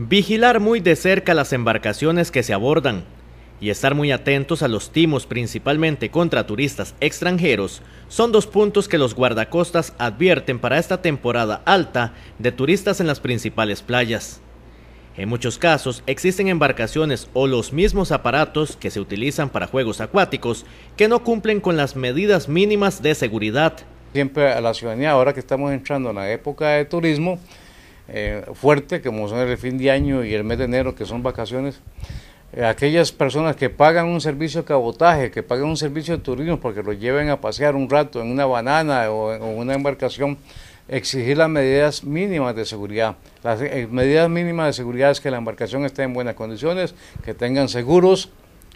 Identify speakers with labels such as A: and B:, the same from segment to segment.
A: Vigilar muy de cerca las embarcaciones que se abordan y estar muy atentos a los timos, principalmente contra turistas extranjeros, son dos puntos que los guardacostas advierten para esta temporada alta de turistas en las principales playas. En muchos casos existen embarcaciones o los mismos aparatos que se utilizan para juegos acuáticos que no cumplen con las medidas mínimas de seguridad. Siempre a la
B: ciudadanía, ahora que estamos entrando en la época de turismo, eh, fuerte, como son el fin de año y el mes de enero, que son vacaciones, eh, aquellas personas que pagan un servicio de cabotaje, que pagan un servicio de turismo porque lo lleven a pasear un rato en una banana o en una embarcación, exigir las medidas mínimas de seguridad. Las eh, medidas mínimas de seguridad es que la embarcación esté en buenas condiciones, que tengan seguros,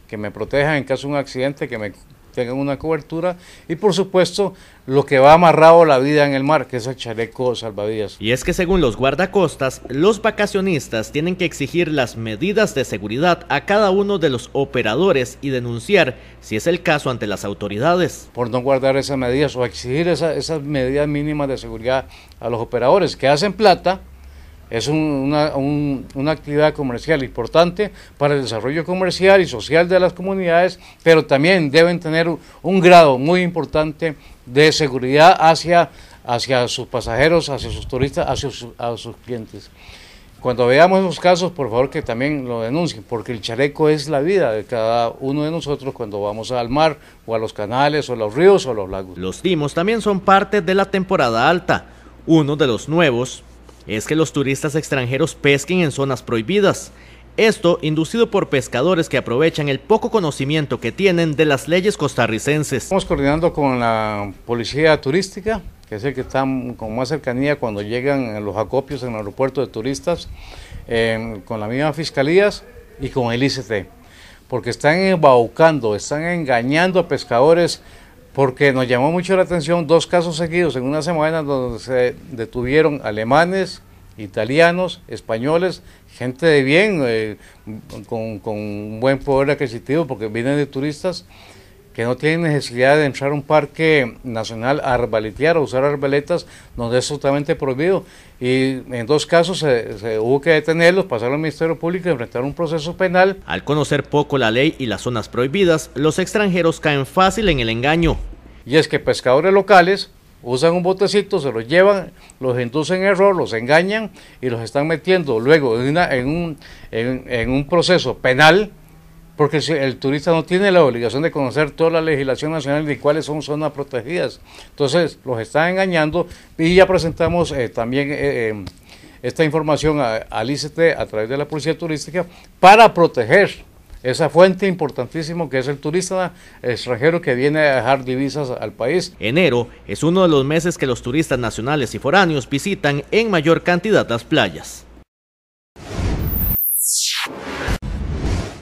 B: que me protejan en caso de un accidente, que me tengan una cobertura y por supuesto lo que va amarrado la vida en el mar, que es el chaleco salvavidas. Y es que según los guardacostas, los vacacionistas
A: tienen que exigir las medidas de seguridad a cada uno de los operadores y denunciar,
B: si es el caso, ante las autoridades. Por no guardar esas medidas o exigir esas medidas mínimas de seguridad a los operadores que hacen plata es una, actividad comercial importante para el desarrollo comercial y social de las comunidades, pero también deben tener un grado muy importante de seguridad hacia, hacia sus pasajeros, hacia sus turistas, hacia sus, sus clientes. Cuando veamos esos casos, por favor que también lo denuncien, porque el chaleco es la vida de cada uno de nosotros cuando vamos al mar o a los canales o a los ríos o a los lagos. Los timos también son parte de la
A: temporada alta. Uno de los nuevos es que los turistas extranjeros pesquen en zonas prohibidas. Esto inducido por pescadores que aprovechan el poco conocimiento que
B: tienen de las leyes costarricenses. Estamos coordinando con la policía turística, que es el que está con más cercanía cuando llegan los acopios en el aeropuerto de turistas, con la misma fiscalías y con el ICT, porque están embaucando, están engañando a pescadores porque nos llamó mucho la atención dos casos seguidos en una semana donde se detuvieron alemanes, italianos, españoles, gente de bien, eh, con, un buen poder adquisitivo porque vienen de turistas que no tienen necesidad de entrar a un parque nacional a arbaletear o usar arbaletas, donde es totalmente prohibido. Y en dos casos se, hubo que detenerlos, pasar al Ministerio Público y enfrentar un proceso penal. Al conocer poco la ley y las zonas prohibidas, los extranjeros caen fácil en el engaño. Y es que pescadores locales usan un botecito, se los llevan, los inducen en error, los engañan y los están metiendo luego en, un, proceso penal porque el turista no tiene la obligación de conocer toda la legislación nacional y cuáles son zonas protegidas. Entonces, los están engañando y ya presentamos eh, también eh, eh, esta información al ICT a través de la Policía Turística para proteger esa fuente importantísimo que es el turista extranjero que viene a dejar divisas al país. Enero es uno de los meses que los
A: turistas nacionales y foráneos visitan en mayor cantidad las playas.